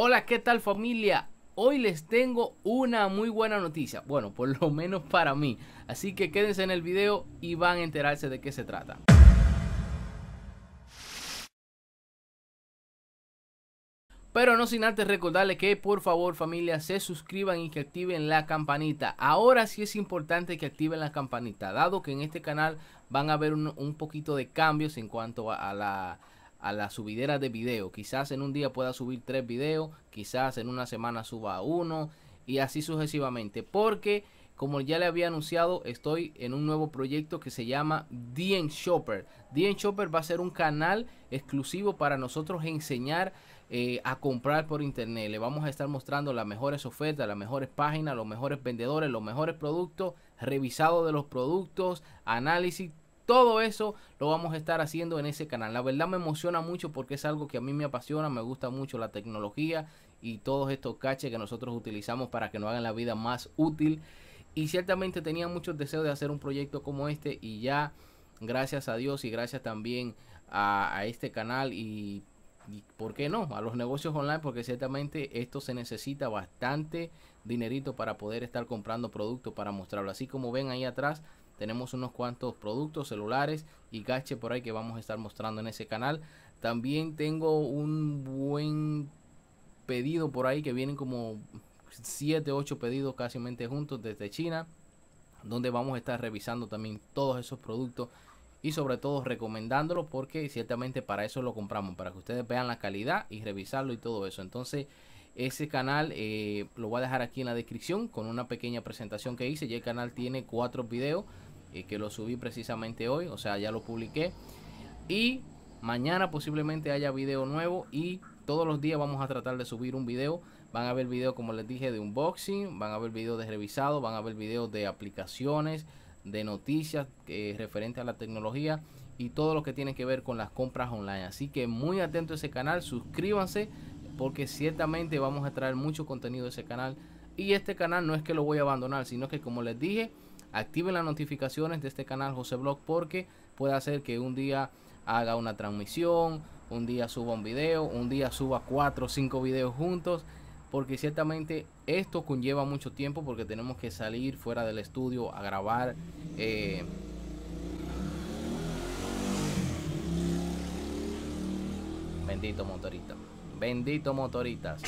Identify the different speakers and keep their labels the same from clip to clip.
Speaker 1: Hola, ¿qué tal familia? Hoy les tengo una muy buena noticia, bueno, por lo menos para mí, así que quédense en el video y van a enterarse de qué se trata. Pero no sin antes recordarles que por favor familia se suscriban y que activen la campanita. Ahora sí es importante que activen la campanita, dado que en este canal van a haber un, poquito de cambios en cuanto a la a la subidera de video. Quizás en un día pueda subir tres videos, quizás en una semana suba uno y así sucesivamente. Porque, como ya le había anunciado, estoy en un nuevo proyecto que se llama DN Shopper. DN Shopper va a ser un canal exclusivo para nosotros enseñar eh, a comprar por internet. Le vamos a estar mostrando las mejores ofertas, las mejores páginas, los mejores vendedores, los mejores productos, revisado de los productos, análisis, todo eso lo vamos a estar haciendo en ese canal. La verdad me emociona mucho porque es algo que a mí me apasiona, me gusta mucho la tecnología y todos estos caches que nosotros utilizamos para que nos hagan la vida más útil. Y ciertamente tenía muchos deseos de hacer un proyecto como este y ya gracias a Dios y gracias también a, este canal y, y, por qué no, a los negocios online porque ciertamente esto se necesita bastante dinerito para poder estar comprando productos para mostrarlo. Así como ven ahí atrás tenemos unos cuantos productos celulares y gache por ahí que vamos a estar mostrando en ese canal. También tengo un buen pedido por ahí que vienen como 7, 8 pedidos casi juntos desde China, donde vamos a estar revisando también todos esos productos y sobre todo recomendándolos porque ciertamente para eso lo compramos, para que ustedes vean la calidad y revisarlo y todo eso. Entonces ese canal eh, lo voy a dejar aquí en la descripción con una pequeña presentación que hice. Ya el canal tiene cuatro videos que lo subí precisamente hoy, o sea, ya lo publiqué. Y mañana posiblemente haya video nuevo y todos los días vamos a tratar de subir un video. Van a haber videos, como les dije, de unboxing, van a haber videos de revisado, van a haber videos de aplicaciones, de noticias eh, referente a la tecnología y todo lo que tiene que ver con las compras online. Así que muy atento a ese canal, suscríbanse porque ciertamente vamos a traer mucho contenido de ese canal. Y este canal no es que lo voy a abandonar, sino que como les dije, activen las notificaciones de este canal José Blog porque puede hacer que un día haga una transmisión, un día suba un video, un día suba cuatro o cinco videos juntos, porque ciertamente esto conlleva mucho tiempo porque tenemos que salir fuera del estudio a grabar. Eh, Bendito motorita. Bendito motoritas.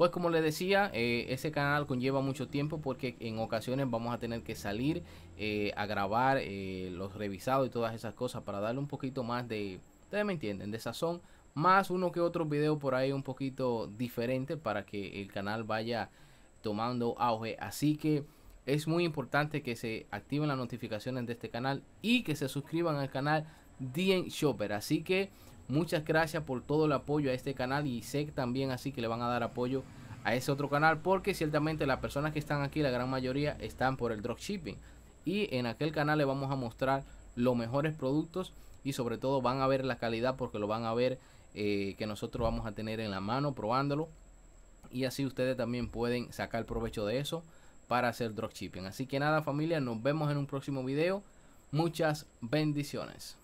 Speaker 1: Pues como les decía, eh, ese canal conlleva mucho tiempo porque en ocasiones vamos a tener que salir eh, a grabar eh, los revisados y todas esas cosas para darle un poquito más de, ustedes me entienden, de sazón, más uno que otro video por ahí un poquito diferente para que el canal vaya tomando auge. Así que es muy importante que se activen las notificaciones de este canal y que se suscriban al canal DN Shopper. Así que Muchas gracias por todo el apoyo a este canal y sé también así que le van a dar apoyo a ese otro canal porque ciertamente las personas que están aquí, la gran mayoría, están por el dropshipping. Y en aquel canal le vamos a mostrar los mejores productos y sobre todo van a ver la calidad porque lo van a ver eh, que nosotros vamos a tener en la mano probándolo. Y así ustedes también pueden sacar provecho de eso para hacer dropshipping. Así que nada familia, nos vemos en un próximo video. Muchas bendiciones.